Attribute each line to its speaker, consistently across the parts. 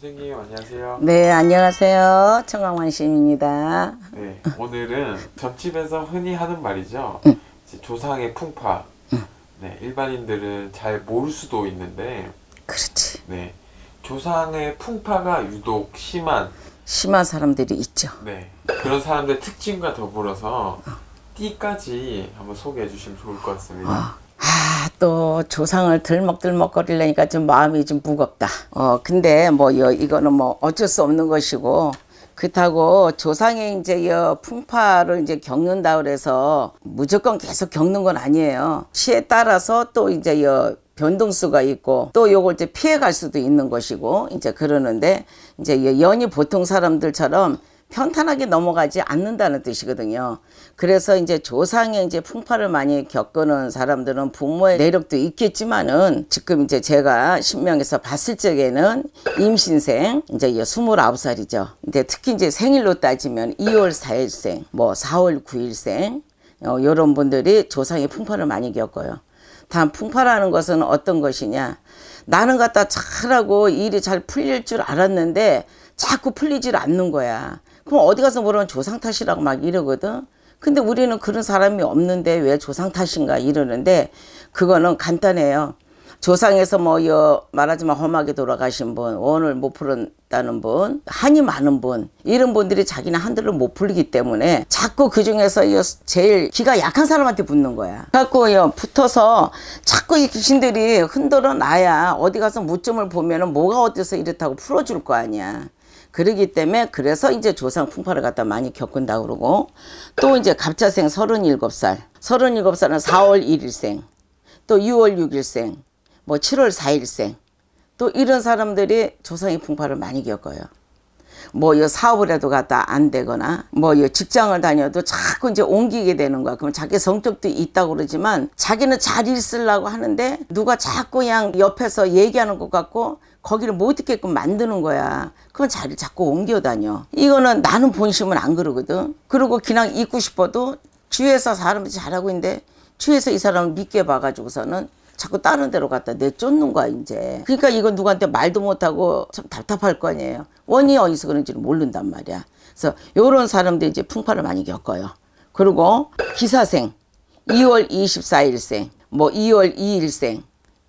Speaker 1: 선생님 안녕하세요. 네 안녕하세요. 청강원 시입니다. 네 오늘은 점집에서 흔히 하는 말이죠. 응. 조상의 풍파. 응. 네 일반인들은 잘 모를 수도 있는데. 그렇지. 네 조상의 풍파가 유독 심한. 심한 사람들이 있죠. 네 그런 사람들의 특징과 더불어서 어. 띠까지 한번 소개해 주시면 좋을 것 같습니다. 아, 아, 또 조상을 들먹들먹거리려니까 좀 마음이 좀 무겁다. 어, 근데 뭐 이거는 뭐 어쩔 수 없는 것이고 그렇다고 조상의 이제 여 풍파를 이제 겪는다 그래서 무조건 계속 겪는 건 아니에요. 시에 따라서 또 이제 여 변동수가 있고 또 요걸 이제 피해 갈 수도 있는 것이고 이제 그러는데 이제 연이 보통 사람들처럼 편탄하게 넘어가지 않는다는 뜻이거든요. 그래서 이제 조상의 이제 풍파를 많이 겪는 사람들은 부모의 내력도 있겠지만은 지금 이제 제가 신명에서 봤을 적에는 임신생 이제 29살이죠. 근제 특히 이제 생일로 따지면 2월 4일생, 뭐 4월 9일생 어, 이런 분들이 조상의 풍파를 많이 겪어요. 단 풍파라는 것은 어떤 것이냐? 나는 갖다 잘하고 일이 잘 풀릴 줄 알았는데 자꾸 풀리질 않는 거야. 그럼 어디 가서 뭐라면 조상 탓이라고 막 이러거든. 근데 우리는 그런 사람이 없는데 왜 조상 탓인가 이러는데 그거는 간단해요. 조상에서 뭐 여, 말하지만 험하게 돌아가신 분, 원을 못 풀었다는 분, 한이 많은 분 이런 분들이 자기는 한들을 못 풀리기 때문에 자꾸 그 중에서 제일 기가 약한 사람한테 붙는 거야. 자꾸 여, 붙어서 자꾸 이 귀신들이 흔들어 놔야 어디 가서 무점을 보면은 뭐가 어때서 이렇다고 풀어줄 거 아니야. 그러기 때문에 그래서 이제 조상 풍파를 갖다 많이 겪은다 그러고 또 이제 갑자생 서른일곱 살 서른일곱 살은사월일일생또 6월 육일생뭐 7월 사일생또 이런 사람들이 조상의 풍파를 많이 겪어요. 뭐이 사업을 해도 갖다 안 되거나 뭐이 직장을 다녀도 자꾸 이제 옮기게 되는 거야. 그럼 자기 성격도 있다고 그러지만 자기는 잘 있으려고 하는데 누가 자꾸 그냥 옆에서 얘기하는 것 같고 거기를 못 듣게끔 만드는 거야. 그건 자리를 자꾸 옮겨 다녀. 이거는 나는 본심은 안 그러거든. 그리고 그냥 있고 싶어도 주위에서 사람이 잘하고 있는데 주위에서 이 사람을 믿게 봐가지고서는 자꾸 다른 데로 갔다 내쫓는 거야 이제 그러니까 이건 누구한테 말도 못하고 참 답답할 거 아니에요 원이 어디서 그런지를 모른단 말이야 그래서 요런 사람들이 이제 풍파를 많이 겪어요 그리고 기사생 2월 24일생 뭐 2월 2일생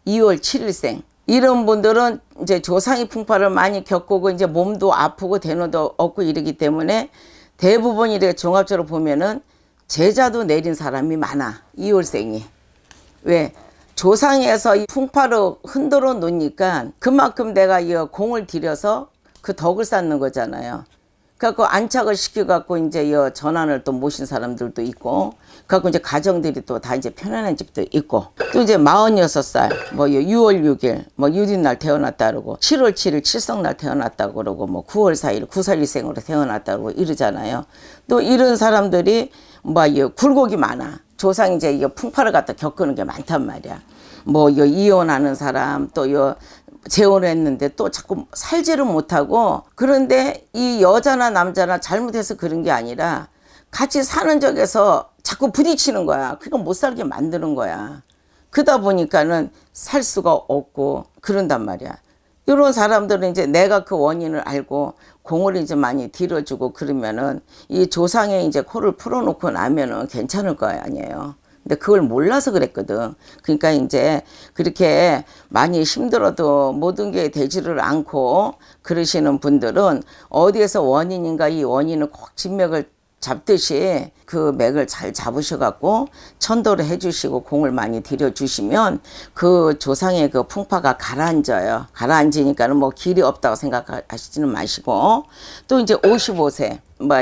Speaker 1: 2월 7일생 이런 분들은 이제 조상의 풍파를 많이 겪고 이제 몸도 아프고 대노도 없고 이러기 때문에 대부분 이렇게 종합적으로 보면은 제자도 내린 사람이 많아 이월생이 왜 조상에서 이풍파를 흔들어 놓으니까 그만큼 내가 이 공을 들여서 그 덕을 쌓는 거잖아요. 그래갖고 안착을 시켜갖고 이제 여 전환을 또 모신 사람들도 있고 그래갖고 이제 가정들이 또 다 이제 편안한 집도 있고 또 이제 마흔여섯 살뭐 6월 6일 뭐유린날 태어났다 그러고 7월 7일 칠성날 태어났다 그러고 뭐 9월 4일 구살일생으로 태어났다 그러고 이러잖아요 또 이런 사람들이 뭐 굴곡이 많아 조상 이제 이 풍파를 갖다 겪는 게 많단 말이야. 뭐 이혼하는 사람 또요 재혼을 했는데 또 자꾸 살지를 못하고 그런데 이 여자나 남자나 잘못해서 그런 게 아니라 같이 사는 적에서 자꾸 부딪히는 거야. 그러니까 못 살게 만드는 거야. 그러다 보니까는 살 수가 없고 그런단 말이야. 이런 사람들은 이제 내가 그 원인을 알고 공을 이제 많이 들어주고 그러면은 이 조상에 이제 코를 풀어놓고 나면은 괜찮을 거 아니에요. 근데 그걸 몰라서 그랬거든. 그러니까 이제 그렇게 많이 힘들어도 모든 게 되지를 않고 그러시는 분들은 어디에서 원인인가 이 원인을 꼭 진맥을 잡듯이 그 맥을 잘 잡으셔갖고 천도를 해주시고 공을 많이 들여주시면 그 조상의 그 풍파가 가라앉아요. 가라앉으니까는 뭐 길이 없다고 생각하시지는 마시고 또 이제 55세 뭐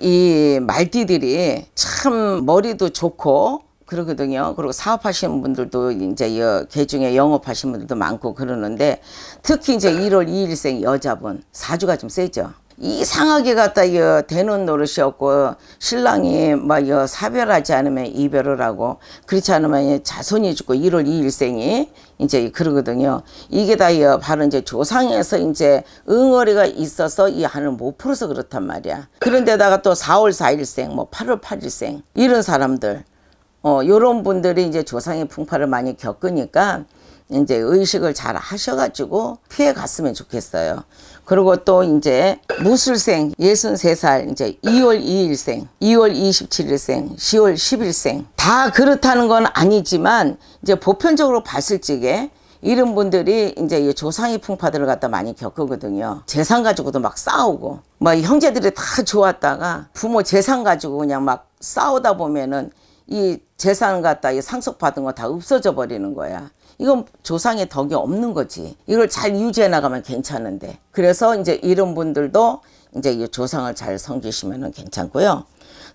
Speaker 1: 이 말띠들이 참 머리도 좋고 그러거든요. 그리고 사업하시는 분들도 이제 여, 개중에 영업하시는 분들도 많고 그러는데 특히 이제 1월 2일생 여자분 사주가 좀 세죠. 이상하게 갖다 여 대는 노릇이없고 신랑이 막여 뭐 사별하지 않으면 이별을 하고 그렇지 않으면 자손이 죽고 1월 2일생이 이제 그러거든요. 이게 다 여 바로 이제 조상에서 이제 응어리가 있어서 이 한을 못 풀어서 그렇단 말이야. 그런데다가 또 4월 4일생 뭐 8월 8일생 이런 사람들 어, 요런 분들이 이제 조상의 풍파를 많이 겪으니까 이제 의식을 잘 하셔가지고 피해 갔으면 좋겠어요. 그리고 또 이제 무술생 63살 이제 2월 2일생, 2월 27일생, 10월 10일생 다 그렇다는 건 아니지만 이제 보편적으로 봤을 적에 이런 분들이 이제 이 조상의 풍파들을 갖다 많이 겪거든요. 재산 가지고도 막 싸우고 막 뭐 형제들이 다 좋았다가 부모 재산 가지고 그냥 막 싸우다 보면은 이 재산 갖다 상속받은 거 다 없어져 버리는 거야. 이건 조상의 덕이 없는 거지. 이걸 잘 유지해 나가면 괜찮은데. 그래서 이제 이런 분들도 이제 이 조상을 잘성기시면 괜찮고요.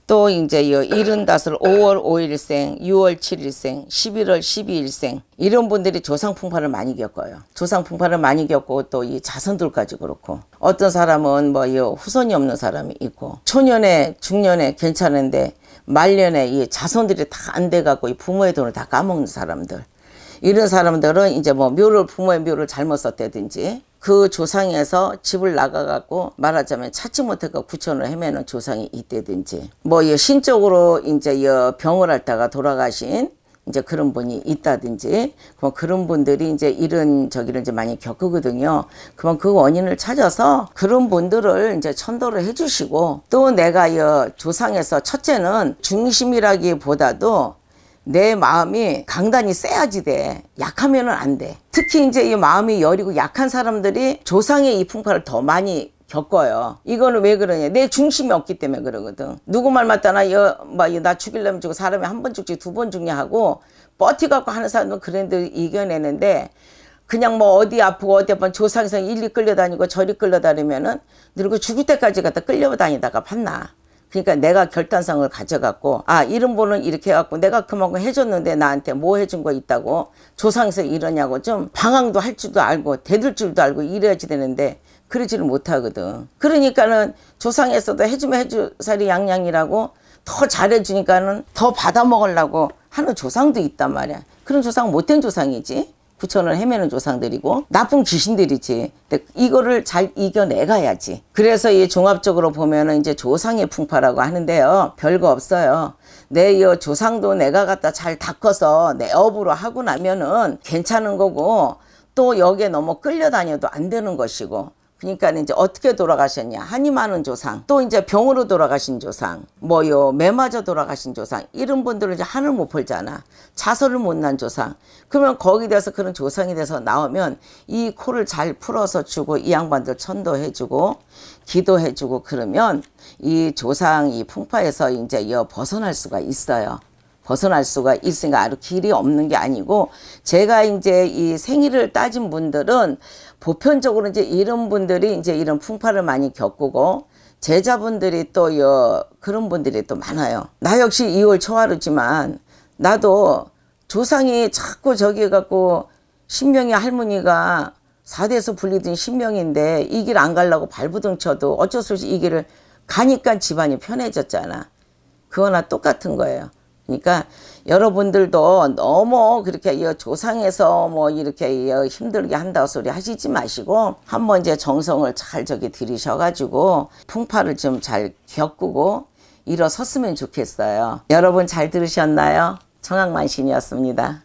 Speaker 1: 또 이제 이 일흔다섯 5월 5일생, 6월 7일생, 11월 12일생 이런 분들이 조상 풍파를 많이 겪어요. 조상 풍파를 많이 겪고 또 이 자손들까지 그렇고 어떤 사람은 뭐 이 후손이 없는 사람이 있고 초년에 중년에 괜찮은데 말년에 이 자손들이 다 안 돼갖고 이 부모의 돈을 다 까먹는 사람들 이런 사람들은 이제 뭐 묘를 부모의 묘를 잘못 썼다든지 그 조상에서 집을 나가갖고 말하자면 찾지 못해서 구천을 헤매는 조상이 있다든지 뭐 신적으로 이제 병을 앓다가 돌아가신 이제 그런 분이 있다든지 그럼 그런 분들이 이제 이런 저기를 이제 많이 겪거든요. 그럼 그 원인을 찾아서 그런 분들을 이제 천도를 해주시고 또 내가 여 조상에서 첫째는 중심이라기보다도 내 마음이 강단이 세야지 돼. 약하면은 안 돼. 특히 이제 이 마음이 여리고 약한 사람들이 조상의 이 풍파를 더 많이 겪어요. 이거는 왜 그러냐. 내 중심이 없기 때문에 그러거든. 누구 말 맞다나, 여, 막, 뭐, 나 죽이려면 죽고 사람이 한 번 죽지 두 번 죽냐 하고, 버티갖고 하는 사람은 그랜드 이겨내는데, 그냥 뭐 어디 아프고 어디 아픈 조상상 일리 끌려다니고 저리 끌려다니면은 늙어 죽을 때까지 갖다 끌려다니다가 봤나. 그러니까 내가 결단성을 가져갖고 아 이런 분은 이렇게 해갖고 내가 그만큼 해줬는데 나한테 뭐 해준 거 있다고 조상에서 이러냐고 좀 방황도 할 줄도 알고 대들 줄도 알고 이래야지 되는데 그러지를 못하거든. 그러니까는 조상에서도 해주면 해주살이 양양이라고 더 잘해주니까는 더 받아 먹으려고 하는 조상도 있단 말이야. 그런 조상 못된 조상이지. 부천을 헤매는 조상들이고 나쁜 귀신들이지. 근데 이거를 잘 이겨내가야지. 그래서 이 종합적으로 보면은 이제 조상의 풍파라고 하는데요. 별거 없어요. 내여 조상도 내가 갖다 잘 닦아서 내 업으로 하고 나면은 괜찮은 거고 또 여기에 너무 끌려다녀도 안 되는 것이고 그러니까 이제 어떻게 돌아가셨냐 한이 많은 조상 또 이제 병으로 돌아가신 조상 뭐요 매맞아 돌아가신 조상 이런 분들은 이제 하늘 못 풀잖아 자서를 못 난 조상 그러면 거기 대해서 그런 조상이 돼서 나오면 이 코를 잘 풀어서 주고 이 양반들 천도해주고 기도해주고 그러면 이 조상 이 풍파에서 이제 이어 벗어날 수가 있어요 벗어날 수가 있으니까 아주 길이 없는 게 아니고 제가 이제 이 생일을 따진 분들은 보편적으로 이제 이런 분들이 이제 이런 풍파를 많이 겪고 제자분들이 또 여, 그런 분들이 또 많아요. 나 역시 2월 초하루지만 나도 조상이 자꾸 저기 갖고 신명이 할머니가 4대에서 불리던 신명인데 이 길 안 가려고 발부둥 쳐도 어쩔 수 없이 이 길을 가니까 집안이 편해졌잖아. 그거나 똑같은 거예요. 그러니까 여러분들도 너무 그렇게 조상에서 뭐 이렇게 힘들게 한다 고 소리 하시지 마시고 한 번 이제 정성을 잘 저기 들이셔가지고 풍파를 좀 잘 겪고 일어섰으면 좋겠어요. 여러분 잘 들으셨나요? 청학만신이었습니다.